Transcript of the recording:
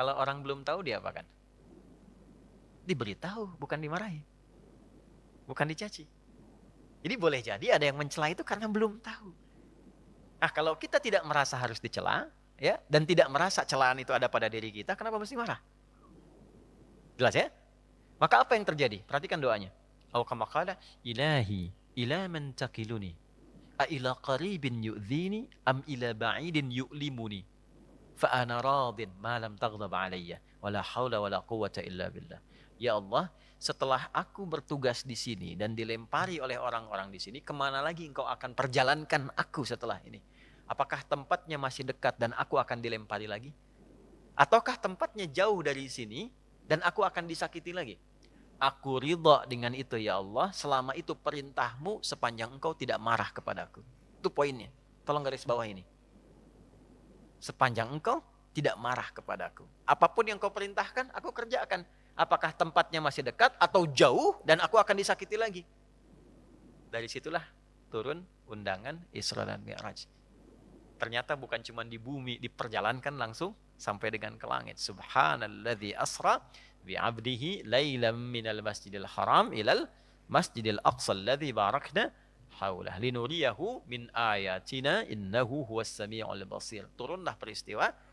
Kalau orang belum tahu dia apa kan? Diberitahu, bukan dimarahi. Bukan dicaci. Jadi boleh jadi ada yang mencela itu karena belum tahu. Ah, kalau kita tidak merasa harus dicela, ya, dan tidak merasa celaan itu ada pada diri kita, kenapa mesti marah? Jelas ya? Maka apa yang terjadi? Perhatikan doanya. Au kama ilahi ila man taqiluni a ila qaribin yu'dhini am ila ba'idin yu'limuni fa ana radin ma lam taghdab alayya wala Ya Allah, setelah aku bertugas di sini dan dilempari oleh orang-orang di sini, kemana lagi engkau akan perjalankan aku setelah ini? Apakah tempatnya masih dekat dan aku akan dilempari lagi? Ataukah tempatnya jauh dari sini dan aku akan disakiti lagi? Aku ridha dengan itu ya Allah, selama itu perintahmu sepanjang engkau tidak marah kepadaku. Itu poinnya. Tolong garis bawah ini sepanjang engkau tidak marah kepadaku. Apapun yang kau perintahkan, aku kerjakan. Apakah tempatnya masih dekat atau jauh dan aku akan disakiti lagi. Dari situlah turun undangan Isra dan Mi'raj. Ternyata bukan cuma di bumi, diperjalankan langsung sampai dengan ke langit. Subhanalladzi asra bi'abdihi lailam minal masjidil haram ilal masjidil aqsa alladzi barakna حوله لنريه من آياتنا إنه هو السميع البصير turunlah peristiwa